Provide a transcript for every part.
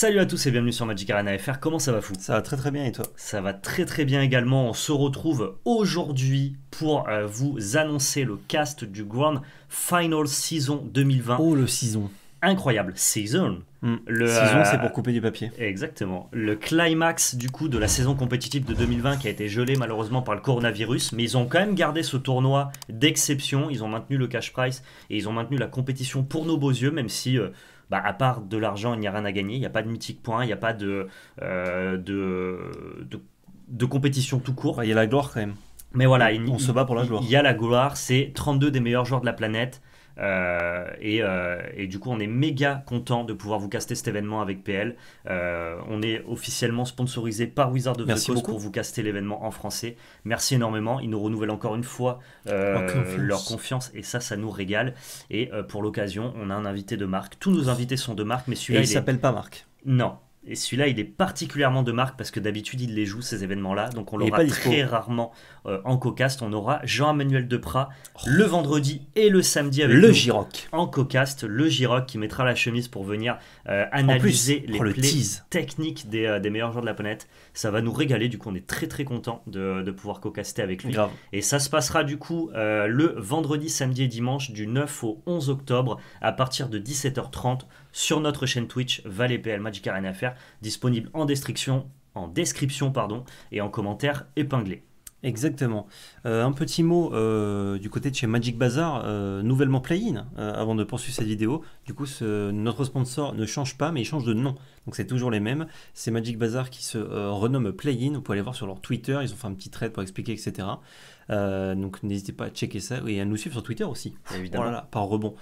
Salut à tous et bienvenue sur Magic Arena FR, comment ça va fou Ça va très très bien et toi Ça va très très bien également, on se retrouve aujourd'hui pour euh, vous annoncer le cast du Grand Final Season 2020. Oh le season Incroyable, season hmm. Le, saison, c'est euh, pour couper du papier. Exactement. Le climax du coup de la saison compétitive de 2020 qui a été gelée malheureusement par le coronavirus, mais ils ont quand même gardé ce tournoi d'exception. Ils ont maintenu le cash price et ils ont maintenu la compétition pour nos beaux yeux, même si euh, bah, à part de l'argent, il n'y a rien à gagner. Il n'y a pas de mythique point, il n'y a pas de, euh, de, compétition tout court. Il y a la gloire quand même. Mais voilà, on se bat pour la gloire. Il y a la gloire, c'est 32 des meilleurs joueurs de la planète. Euh, euh, et, du coup, on est méga content de pouvoir vous caster cet événement avec PL. Euh, on est officiellement sponsorisé par Wizard of the Coast pour vous caster l'événement en français. Merci énormément. Ils nous renouvellent encore une fois leur confiance et ça, ça nous régale. Et pour l'occasion, on a un invité de marque. Tous nos invités sont de marque, mais celui-là. il s'appelle pas Marc. Non, et celui-là, il est particulièrement de marque parce que d'habitude, il les joue ces événements-là. Donc on l'aura très rarement euh, en en cast On aura Jean-Emmanuel Deprat oh. le vendredi et le samedi avec le Giroc. En cast le Giroc qui mettra la chemise pour venir euh, analyser les techniques euh, des, meilleurs joueurs de la planète. Ça va nous régaler. Du coup, on est très très content de, pouvoir co-caster avec lui. Et ça se passera du coup le vendredi, samedi et dimanche du 9 au 11 octobre à partir de 17h30 sur notre chaîne Twitch ValetPL Magic Arena FR, disponible en description, en description pardon, et en commentaire épinglé. Exactement. Euh, un petit mot euh, du côté de chez Magic Bazaar, euh, nouvellement play-in, avant de poursuivre cette vidéo. Du coup, notre sponsor ne change pas, mais il change de nom. Donc c'est toujours les mêmes. C'est Magic Bazar qui se euh, renomme Play-in. Vous pouvez aller voir sur leur Twitter. Ils ont fait un petit trade pour expliquer, etc. Euh, donc n'hésitez pas à checker ça et à nous suivre sur Twitter aussi. Évidemment. par rebond.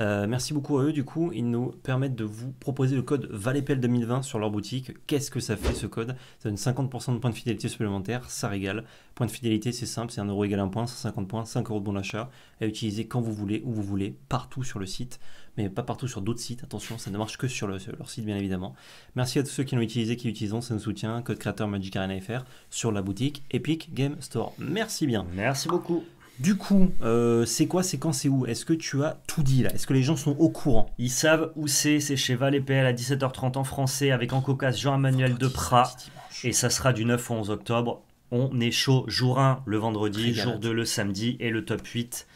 Euh, merci beaucoup à eux. Du coup, ils nous permettent de vous proposer le code VALEPEL2020 sur leur boutique. Qu'est-ce que ça fait ce code Ça donne 50% de points de fidélité supplémentaires. Ça régale. Point de fidélité, c'est simple c'est 1 euro égale 1 point, 150 points, 5 euros de bon d'achat à utiliser quand vous voulez, où vous voulez, partout sur le site pas partout sur d'autres sites. Attention, ça ne marche que sur, leur site, bien évidemment. Merci à tous ceux qui l'ont utilisé, qui l'utilisent. Ça nous soutient. Code créateur Magic Arena FR sur la boutique Epic Game Store. Merci bien. Merci beaucoup. Du coup, euh, c'est quoi, c'est quand, c'est où Est-ce que tu as tout dit là Est-ce que les gens sont au courant Ils savent où c'est, c'est chez Valet PL à 17h30 en français avec en cocasse Jean-Emmanuel Deprat. Et ça sera du 9 au 11 octobre. On est chaud jour 1 le vendredi, jour 2 le samedi et le top 8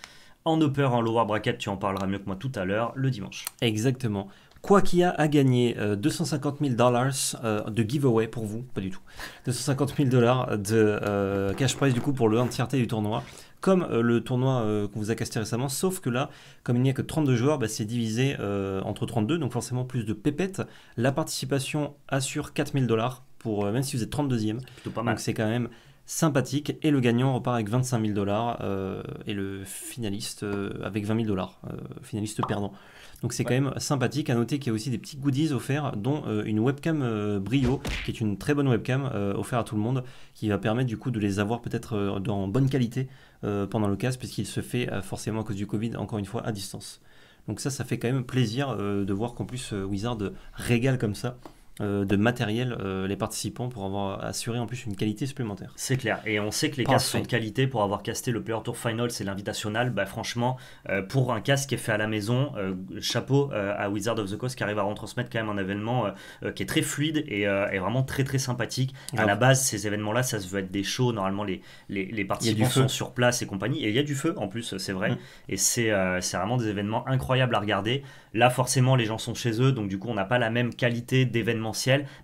en upper, en lower bracket, tu en parleras mieux que moi tout à l'heure, le dimanche. Exactement. Quoi qu'il y a à gagner, 250 euh, 000 dollars euh, de giveaway pour vous, pas du tout, 250 000 dollars de euh, cash prize du coup pour l'entièreté du tournoi, comme le tournoi qu'on vous a casté récemment, sauf que là, comme il n'y a que 32 joueurs, bah, c'est divisé entre 32, donc forcément plus de pépettes. La participation assure 4000 dollars pour même si vous êtes 32e. pas Donc c'est quand même sympathique et le gagnant repart avec 25 000 dollars euh, et le finaliste euh, avec 20 000 dollars, euh, finaliste perdant. Donc c'est quand même sympathique. À noter qu'il y a aussi des petits goodies offerts, dont une webcam Brio, qui est une très bonne webcam offerte à tout le monde, qui va permettre du coup de les avoir peut-être dans bonne qualité pendant le casque puisqu'il se fait forcément à cause du Covid, encore une fois, à distance. Donc ça, ça fait quand même plaisir de voir qu'en plus Wizard régale comme ça euh, de matériel euh, les participants pour avoir assuré en plus une qualité supplémentaire. C'est clair. Et on sait que les casques sont de qualité pour avoir casté le Player Tour Final, c'est l'invitational. Bah, franchement, euh, pour un casque qui est fait à la maison, chapeau à Wizard of the Coast qui arrive à retransmettre quand même un événement qui est très fluide et, est vraiment très très sympathique. À la base, ces événements-là, ça se veut être des shows. Normalement, les, les, les participants sont sur place et compagnie. Et il y a du feu en plus, c'est vrai. Mm. Et c'est vraiment des événements incroyables à regarder. Là, forcément, les gens sont chez eux, donc du coup, on n'a pas la même qualité d'événement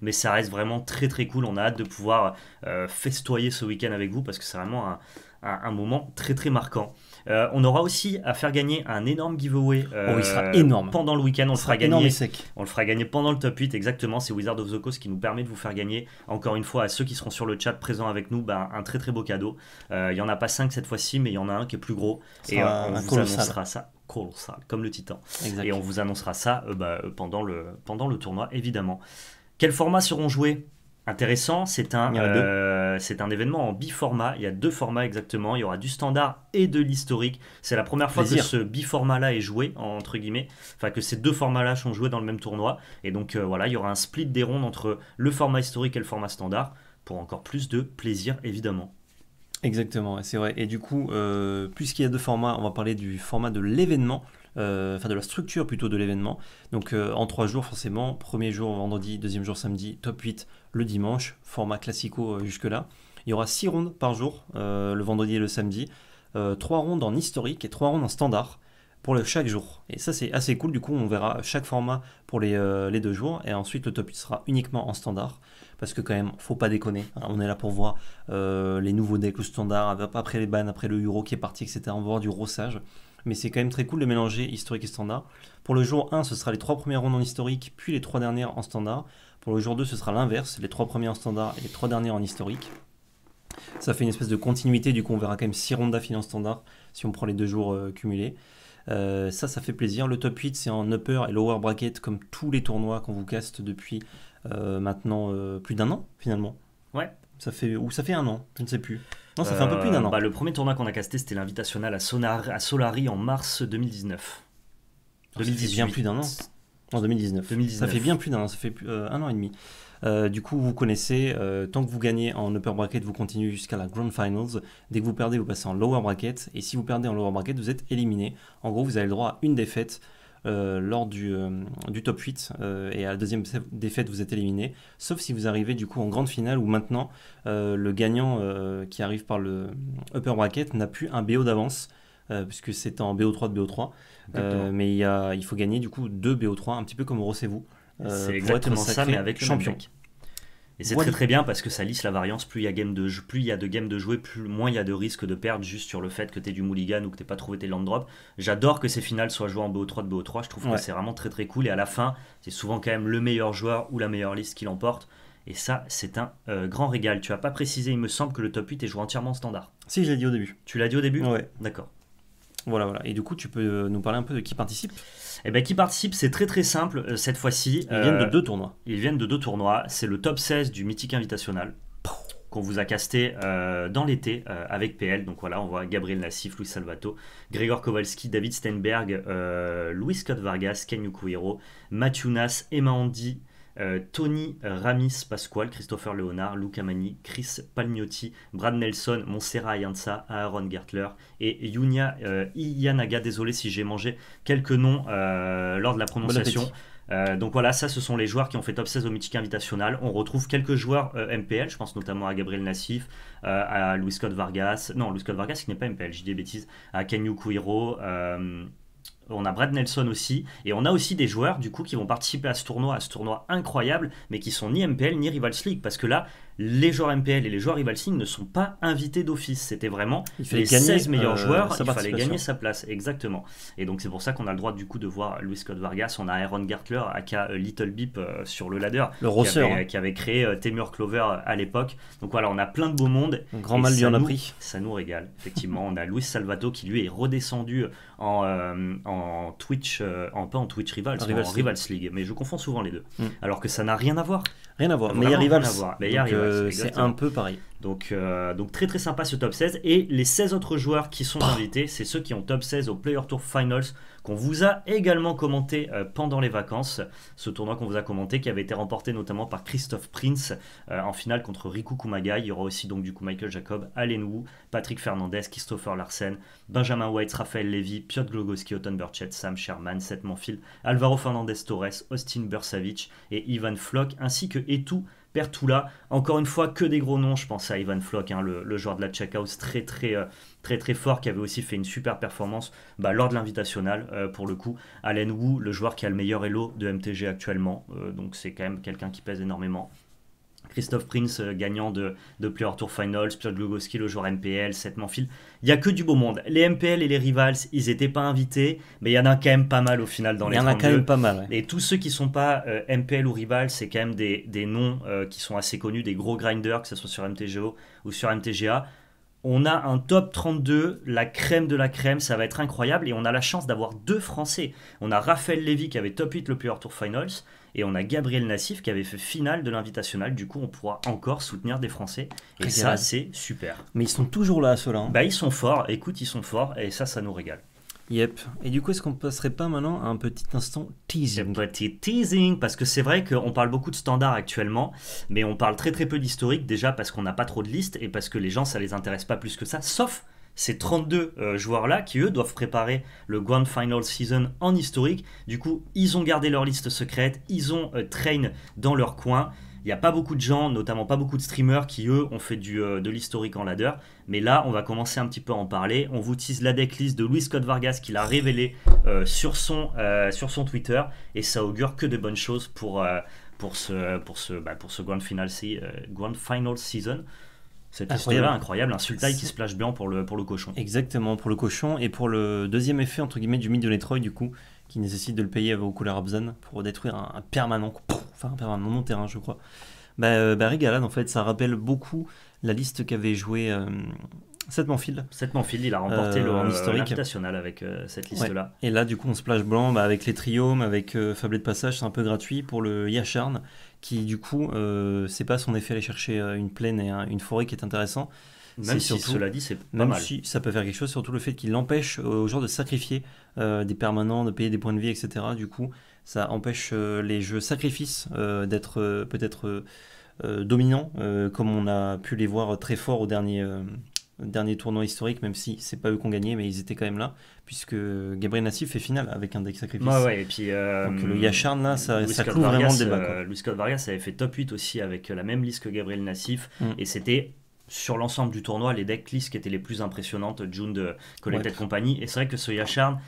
mais ça reste vraiment très très cool. On a hâte de pouvoir euh, festoyer ce week-end avec vous parce que c'est vraiment un, moment très très marquant. Euh, on aura aussi à faire gagner un énorme giveaway. Oh, euh, pendant le week-end, on le fera gagner. On le fera gagner pendant le top 8, exactement. C'est Wizard of the Coast qui nous permet de vous faire gagner, encore une fois, à ceux qui seront sur le chat présents avec nous, ben, un très très beau cadeau. Il n'y en a pas cinq cette fois-ci, mais il y en a un qui est plus gros. et on vous annoncera ça ça, comme le Titan. Et on vous annoncera ça euh, bah, euh, pendant, le, pendant le tournoi, évidemment. Quels formats seront joués Intéressant, c'est un, euh, c'est un événement en bi-format, Il y a deux formats exactement. Il y aura du standard et de l'historique. C'est la première fois que ce biformat-là est joué, entre guillemets. Enfin, que ces deux formats-là sont joués dans le même tournoi. Et donc, voilà, il y aura un split des rondes entre le format historique et le format standard pour encore plus de plaisir, évidemment. Exactement, c'est vrai. Et du coup, euh, puisqu'il y a deux formats, on va parler du format de l'événement, euh, enfin de la structure plutôt de l'événement. Donc euh, en trois jours forcément, premier jour vendredi, deuxième jour samedi, top 8 le dimanche, format classico jusque-là. Il y aura six rondes par jour, le vendredi et le samedi, trois rondes en historique et trois rondes en standard pour le, chaque jour. Et ça, c'est assez cool. Du coup, on verra chaque format pour les, euh, deux jours. Et ensuite, le top 8 sera uniquement en standard. Parce que, quand même, faut pas déconner. Hein, on est là pour voir euh, les nouveaux decks le standard, après les bans, après le euro qui est parti, etc. On va voir du rossage. Mais c'est quand même très cool de mélanger historique et standard. Pour le jour 1, ce sera les trois premières rondes en historique, puis les trois dernières en standard. Pour le jour 2, ce sera l'inverse, les trois premières en standard et les trois dernières en historique. Ça fait une espèce de continuité, du coup on verra quand même 6 rondes d'affilée en standard si on prend les deux jours euh, cumulés. Euh, ça, ça fait plaisir. Le top 8, c'est en upper et lower bracket, comme tous les tournois qu'on vous caste depuis euh, maintenant euh, plus d'un an, finalement. Ouais. Ça fait, ou ça fait un an, je ne sais plus. Non, ça fait un peu plus d'un an. Bah, le premier tournoi qu'on a casté, c'était l'invitational à, Sonar, Solari en mars 2019. 2018. Ça fait bien plus d'un an. En 2019. 2019. Ça fait bien plus d'un an, ça fait un an et demi. Euh, du coup, vous connaissez, euh, tant que vous gagnez en upper bracket, vous continuez jusqu'à la grand finals. Dès que vous perdez, vous passez en lower bracket. Et si vous perdez en lower bracket, vous êtes éliminé. En gros, vous avez le droit à une défaite. Euh, lors du, du, top 8 et à la deuxième défaite vous êtes éliminé sauf si vous arrivez du coup en grande finale où maintenant le gagnant qui arrive par le upper bracket n'a plus un BO d'avance puisque c'est en BO3 de BO3 mais il, faut gagner du coup deux BO3 un petit peu comme Rossez-vous euh, c'est exactement ça, mais avec champion. Et c'est très très bien parce que ça lisse la variance. Plus il y a de jeu, plus il y a de games de jouer, plus moins il y a de risque de perdre juste sur le fait que t'es du mulligan ou que t'es pas trouvé tes land drop. J'adore que ces finales soient jouées en BO3 de BO3. Je trouve que c'est vraiment très très cool. Et à la fin, c'est souvent quand même le meilleur joueur ou la meilleure liste qui l'emporte. Et ça, c'est un euh, grand régal. Tu as pas précisé, il me semble, que le top 8 est joué entièrement standard. Si, je l'ai dit au début. Tu l'as dit au début Ouais. D'accord. Voilà, voilà. Et du coup, tu peux euh, nous parler un peu de qui participe eh ben, qui participe, c'est très très simple euh, cette fois-ci. Ils euh, viennent de deux tournois. Ils viennent de deux tournois. C'est le top 16 du Mythique Invitational qu'on vous a casté dans l'été avec PL. Donc voilà, on voit Gabriel Nassif, Louis Salvato, Grégor Kowalski, David Steinberg, Louis Scott Vargas, Ken Yukuhiro, Mathieu Nas, Emma Andy, euh, Tony Ramis Pasquale, Christopher Leonard, Luca Mani, Chris Palmiotti, Brad Nelson, Montserrat Ayansa, Aaron Gertler et Yunia euh, Iyanaga. Désolé si j'ai mangé quelques noms euh, lors de la prononciation. donc voilà, ça, ce sont les joueurs qui ont fait top 16 au Mythique Invitational. On retrouve quelques joueurs MPL, je pense notamment à Gabriel Nassif, à Louis Scott Vargas, non, Louis Scott Vargas, qui n'est pas MPL, j'ai des bêtises, à Kenyu Kuiro, on a Brad Nelson aussi, et on a aussi des joueurs du coup qui vont participer à ce tournoi, à ce tournoi incroyable, mais qui sont ni MPL ni Rivals League, parce que là, les joueurs MPL et les joueurs Rivals League ne sont pas invités d'office. C'était vraiment les 16 meilleurs euh, joueurs, il fallait gagner sa place, exactement. Et donc c'est pour ça qu'on a le droit du coup de voir Louis Scott Vargas, on a Aaron Gartler, aka euh, Little Beep euh, sur le ladder, le qui, hein. avait, créé Temur Clover à l'époque. Donc voilà, on a plein de beaux mondes. grand mal lui en a pris. Ça nous régale, effectivement. on a Luis Salvato qui lui est redescendu en en Twitch, euh, en, pas en Twitch Rivals, en Rivals, League. mais je confonds souvent les deux. Hmm. Alors que ça n'a rien à voir. Rien à voir. Mais rival, euh, c'est un peu pareil. Donc, euh, donc très très sympa ce top 16. Et les 16 autres joueurs qui sont bah. invités, c'est ceux qui ont top 16 au Player Tour Finals, qu'on vous a également commenté euh, pendant les vacances. Ce tournoi qu'on vous a commenté, qui avait été remporté notamment par Christophe Prince en finale contre Riku Kumagai. Il y aura aussi donc du coup Michael Jacob, Allen Wu, Patrick Fernandez, Christopher Larsen, Benjamin White, Raphaël Levy, Piotr Glogoski, Otton Burchett, Sam Sherman, Seth Manfield, Alvaro Fernandez Torres, Austin Bursavich et Ivan Flock, ainsi que et tout, tout, là, Encore une fois, que des gros noms. Je pense à Ivan Flock, hein, le, joueur de la house, très très euh, très très fort, qui avait aussi fait une super performance bah, lors de l'invitational euh, pour le coup. Allen Wu, le joueur qui a le meilleur elo de MTG actuellement, euh, donc c'est quand même quelqu'un qui pèse énormément. Christophe Prince, euh, gagnant de, de Player Tour Finals, Piotr Glugowski, le joueur MPL, Seth Manfield. Il y a que du beau monde. Les MPL et les Rivals, ils n'étaient pas invités, mais il y en a quand même pas mal au final dans les Il y en a quand même pas mal. Et tous ceux qui ne sont pas MPL euh, ou Rivals, c'est quand même des, noms euh, qui sont assez connus, des gros grinders, que ce soit sur MTGO ou sur MTGA. On a un top 32, la crème de la crème, ça va être incroyable. Et on a la chance d'avoir deux Français. On a Raphaël Lévy qui avait top 8 le Player Tour Finals. Et on a Gabriel Nassif qui avait fait finale de l'invitational. Du coup, on pourra encore soutenir des Français. Et c'est ça, c'est super. Mais ils sont toujours là, ceux-là. Hein. Bah, ils sont forts. Écoute, ils sont forts. Et ça, ça nous régale. Yep. Et du coup, est-ce qu'on passerait pas maintenant à un petit instant teasing Un petit teasing, parce que c'est vrai qu'on parle beaucoup de standards actuellement, mais on parle très très peu d'historique, déjà parce qu'on n'a pas trop de listes et parce que les gens, ça les intéresse pas plus que ça, sauf ces 32 euh, joueurs-là qui, eux, doivent préparer le Grand Final Season en historique. Du coup, ils ont gardé leur liste secrète, ils ont euh, train dans leur coin. Il n'y a pas beaucoup de gens, notamment pas beaucoup de streamers qui, eux, ont fait du, euh, de l'historique en ladder. Mais là, on va commencer un petit peu à en parler. On vous tease la decklist de Louis Scott Vargas qu'il a révélé sur, son, sur son Twitter. Et ça augure que de bonnes choses pour, bah, pour, ce, Grand Final Season. C'est incroyable. incroyable, un sultai qui se plage bien pour le, pour le cochon. Exactement, pour le cochon et pour le deuxième effet, entre guillemets, du mythe de Letroy, du coup, qui nécessite de le payer au couleur Robson pour détruire un, permanent, enfin un permanent non terrain, je crois. Bah, euh, bah en fait, ça rappelle beaucoup la liste qu'avait joué euh, 7 Manfield. 7 Manfield, il a remporté euh, le historique national avec euh, cette liste-là. Et là, du coup, on se plage blanc bah, avec les triomes, avec euh, Fablet Fablé de Passage, c'est un peu gratuit pour le Yacharn, qui du coup, euh, c'est pas son effet aller chercher une plaine et une forêt qui est intéressant. Même si, cela dit, c'est pas même si ça peut faire quelque chose, surtout le fait qu'il empêche aux gens de sacrifier des permanents, de payer des points de vie, etc. Du coup, ça empêche les jeux sacrifices d'être peut-être dominants, comme on a pu les voir très fort au dernier dernier tournoi historique, même si c'est pas eux qui ont gagné, mais ils étaient quand même là, puisque Gabriel Nassif fait finale avec un deck sacrifice. Ouais, ouais, et puis, euh, le Yacharn, là, ça, ça vraiment le débat. Euh, Louis Scott Vargas avait fait top 8 aussi avec la même liste que Gabriel Nassif, mm. et c'était sur l'ensemble du tournoi les decks listes qui étaient les plus impressionnantes, June de Collected Company, et c'est vrai que ce Yacharn,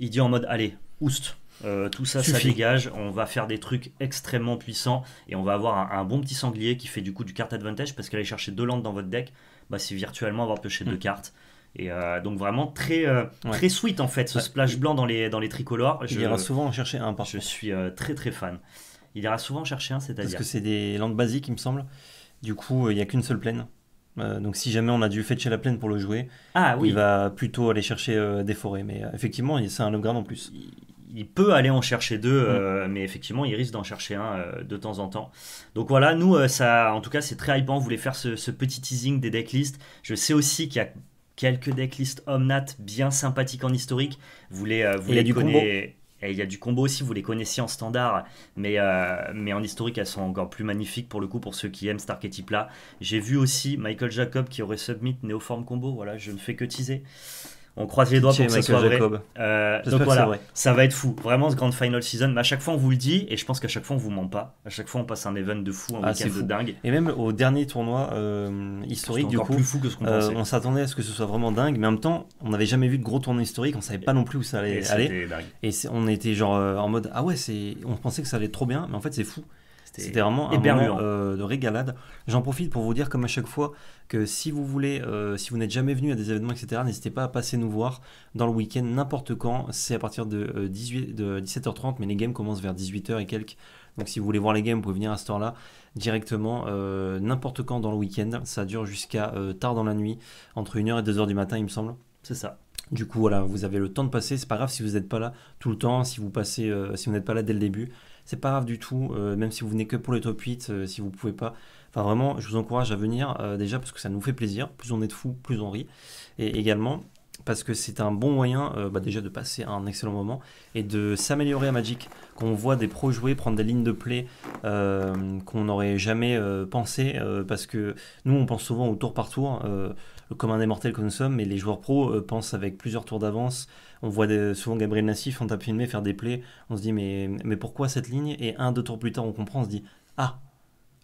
il dit en mode allez, oust. Euh, tout ça, ça dégage. On va faire des trucs extrêmement puissants et on va avoir un, bon petit sanglier qui fait du coup du carte advantage parce qu'elle est chercher deux landes dans votre deck, bah, c'est virtuellement avoir pioché deux mm. cartes. Et euh, donc vraiment très euh, très sweet en fait ce bah, splash blanc dans les dans les tricolores. Je, il ira souvent en chercher un par Je suis euh, très très fan. Il ira souvent en chercher un, c'est-à-dire parce que c'est des langues basiques, il me semble. Du coup, il n'y a qu'une seule plaine. donc si jamais on a dû fetcher la plaine pour le jouer, ah il va plutôt aller chercher des forêts. Mais effectivement, c'est un upgrade en plus il peut aller en chercher deux, mm. euh, mais effectivement, il risque d'en chercher un euh, de temps en temps. Donc voilà, nous, euh, ça, en tout cas, c'est très hypant. vous voulait faire ce, petit teasing des decklists. Je sais aussi qu'il y a quelques decklists Omnat bien sympathiques en historique. Vous les, connaissez. Et il y a du combo aussi, vous les connaissez en standard, mais, mais en historique, elles sont encore plus magnifiques pour le coup, pour ceux qui aiment cet archétype-là. J'ai vu aussi Michael Jacob qui aurait submit Neoform Combo, voilà, je ne fais que teaser. On croise les doigts pour que ça euh, donc voilà, ça va être fou. Vraiment, ce Grand Final Season, mais à chaque fois on vous le dit, et je pense qu'à chaque fois on vous ment pas. À chaque fois on passe un event de fou, un événement ah, de dingue. Et même au dernier tournoi euh, historique, du coup, fou que ce euh, on s'attendait à ce que ce soit vraiment dingue, mais en même temps, on n'avait jamais vu de gros tournoi historique, on savait pas non plus où ça allait et aller. Et on était genre en mode ah ouais, on pensait que ça allait trop bien, mais en fait c'est fou. C'était vraiment un moment, euh, de régalade. J'en profite pour vous dire, comme à chaque fois, que si vous voulez, euh, si vous n'êtes jamais venu à des événements, etc., n'hésitez pas à passer nous voir dans le week-end, n'importe quand. C'est à partir de, 18, euh, de 17h30, mais les games commencent vers 18h et quelques. Donc si vous voulez voir les games, vous pouvez venir à ce temps-là directement n'importe quand dans le week-end. Ça dure jusqu'à tard dans la nuit, entre 1h et 2h du matin, il me semble. C'est ça. Du coup, voilà, vous avez le temps de passer. C'est pas grave si vous n'êtes pas là tout le temps, si vous passez, si vous n'êtes pas là dès le début. C'est pas grave du tout, euh, même si vous venez que pour les top 8, euh, si vous pouvez pas. Enfin, vraiment, je vous encourage à venir euh, déjà parce que ça nous fait plaisir. Plus on est de fous, plus on rit. Et également parce que c'est un bon moyen bah, déjà de passer un excellent moment et de s'améliorer à Magic. Quand on voit des pros jouer, prendre des lignes de play qu'on n'aurait jamais pensé, parce que nous on pense souvent au tour par tour un des mortels que nous sommes, mais les joueurs pros euh, pensent avec plusieurs tours d'avance. On voit souvent Gabriel Nassif en tape filmé faire des plays. On se dit mais, mais pourquoi cette ligne Et un, deux tours plus tard, on comprend, on se dit ah,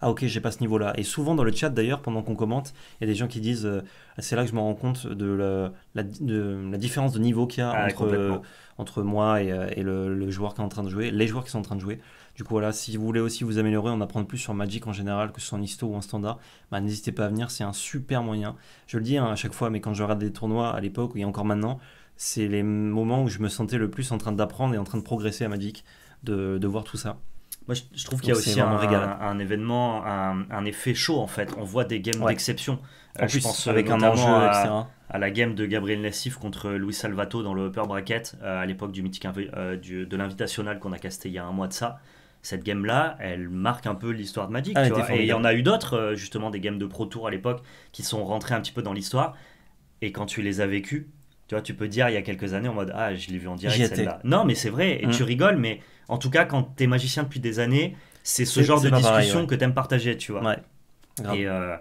ah ok j'ai pas ce niveau là et souvent dans le chat d'ailleurs pendant qu'on commente il y a des gens qui disent euh, c'est là que je me rends compte de la, différence de niveau qu'il y a ah, entre, moi et, euh, le, joueur qui est en train de jouer les joueurs qui sont en train de jouer du coup voilà si vous voulez aussi vous améliorer en apprendre plus sur Magic en général que ce soit histo ou en standard bah, n'hésitez pas à venir c'est un super moyen je le dis hein, à chaque fois mais quand je regarde des tournois à l'époque et encore maintenant c'est les moments où je me sentais le plus en train d'apprendre et en train de progresser à Magic de, de voir tout ça moi, je, trouve qu'il y a aussi un, un, événement, un, effet chaud en fait. On voit des games d'exception. Euh, en je plus, pense euh, avec un enjeu, à, à la game de Gabriel Nassif contre Louis Salvato dans le upper bracket euh, à l'époque du mythique du, de l'invitational qu'on a casté il y a un mois de ça. Cette game là, elle marque un peu l'histoire de Magic. Ah, et il y en a eu d'autres, justement, des games de Pro Tour à l'époque qui sont rentrées un petit peu dans l'histoire. Et quand tu les as vécues, tu vois, tu peux dire il y a quelques années en mode ah je l'ai vu en direct celle-là. Non mais c'est vrai et mm. tu rigoles mais en tout cas, quand es magicien depuis des années, c'est ce genre de discussion que que t'aimes partager, tu vois. Ouais. Euh,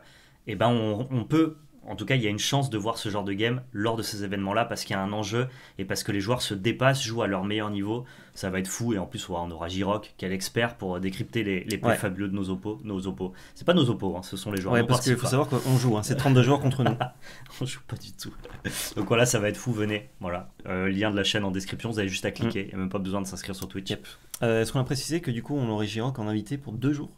et, ben, on peut en tout cas, il y a une chance de voir ce genre de game lors de ces événements-là parce qu'il y a un enjeu et parce que les joueurs se dépassent, jouent à leur meilleur niveau. Ça va être fou et en plus, on aura Giroc, est expert pour euh, décrypter les, points fabuleux de nos oppos. Nos oppos. C'est pas nos oppos, hein, ce sont les joueurs. Ouais, parce qu'il faut savoir qu'on joue, hein, c'est 32 joueurs contre nous. on joue pas du tout. Donc voilà, ça va être fou, venez. Voilà, euh, lien de la chaîne en description, vous avez juste à cliquer, il mm. n'y a même pas besoin de s'inscrire sur Twitch. Euh, est-ce qu'on a précisé que du coup, on aurait Giroc en invité pour deux jours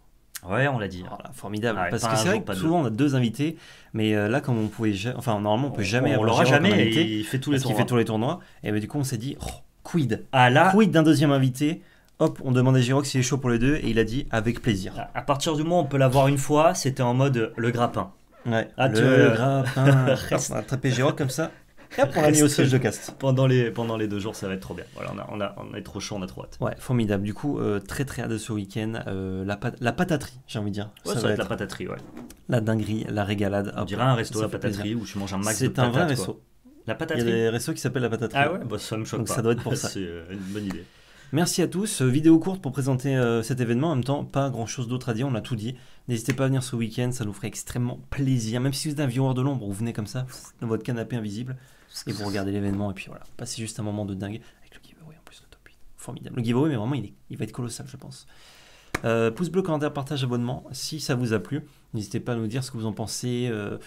Ouais, on l'a dit. formidable. parce que c'est vrai que souvent on a deux invités, mais euh, là comme on pouvait, enfin normalement on peut jamais, on, on l'aura jamais. il fait tous les tournois. fait tous les tournois. Et ben, du coup on s'est dit, oh, quid Ah là, quid d'un deuxième invité. Hop, on demandait à s'il est chaud pour les deux, et il a dit avec plaisir. Ah, à partir du moment où on peut l'avoir une fois, c'était en mode euh, le grappin. Ouais. le, euh, grappin. on a attrapé comme ça. Et on va mis au de cast. Pendant les, pendant les deux jours, ça va être trop bien. Voilà, on, a, on, a, on est trop chaud, on a trop hâte. Ouais, formidable. Du coup, euh, très très hâte de ce week-end. Euh, la, la pataterie, j'ai envie de dire. ça, va être, la pataterie, ouais. La dinguerie, la régalade. on dirait un resto, la pataterie, où je mange un max de patates. C'est un vrai resto. La pataterie. Il y a des restos qui s'appellent la pataterie. Ah ouais, bah, ça me choque pas. ça doit être pour ça. C'est euh, une bonne idée. Merci à tous. Vidéo courte pour présenter cet événement. En même temps, pas grand chose d'autre à dire. On a tout dit. N'hésitez pas à venir ce week-end. Ça nous ferait extrêmement plaisir. Même si vous êtes un viewer de l'ombre, vous venez comme ça, dans votre canapé invisible. Et vous regardez l'événement, et puis voilà, passez juste un moment de dingue avec le giveaway en plus, le top 8. Formidable. Le giveaway, mais vraiment, il, va être colossal, je pense. Euh, pouce bleu, commentaire, partage, abonnement. Si ça vous a plu, n'hésitez pas à nous dire ce que vous en pensez, euh,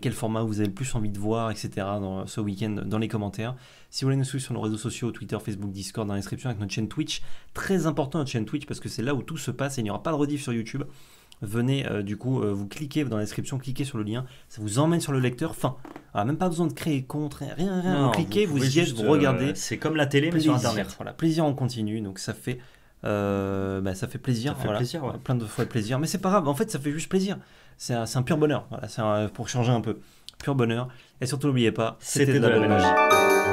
quel format vous avez le plus envie de voir, etc. Dans, ce week-end dans les commentaires. Si vous voulez nous suivre sur nos réseaux sociaux, Twitter, Facebook, Discord, dans la description avec notre chaîne Twitch. Très important notre chaîne Twitch parce que c'est là où tout se passe et il n'y aura pas de rediff sur YouTube. Venez euh, du coup, vous cliquez dans la description, cliquez sur le lien, ça vous emmène sur le lecteur. Fin. Ah, même pas besoin de créer contre rien, rien. rien. cliquez, vous, y êtes, vous regardez. Euh, c'est comme la télé, mais sur Internet. Voilà, plaisir en continu. Donc ça fait, euh, bah, ça fait plaisir. Plein de fois plaisir. Mais c'est pas grave. En fait, ça fait juste plaisir. C'est un, un, pur bonheur. Voilà, pour changer un peu. Pur bonheur. Et surtout, n'oubliez pas, c'était de, la, magie.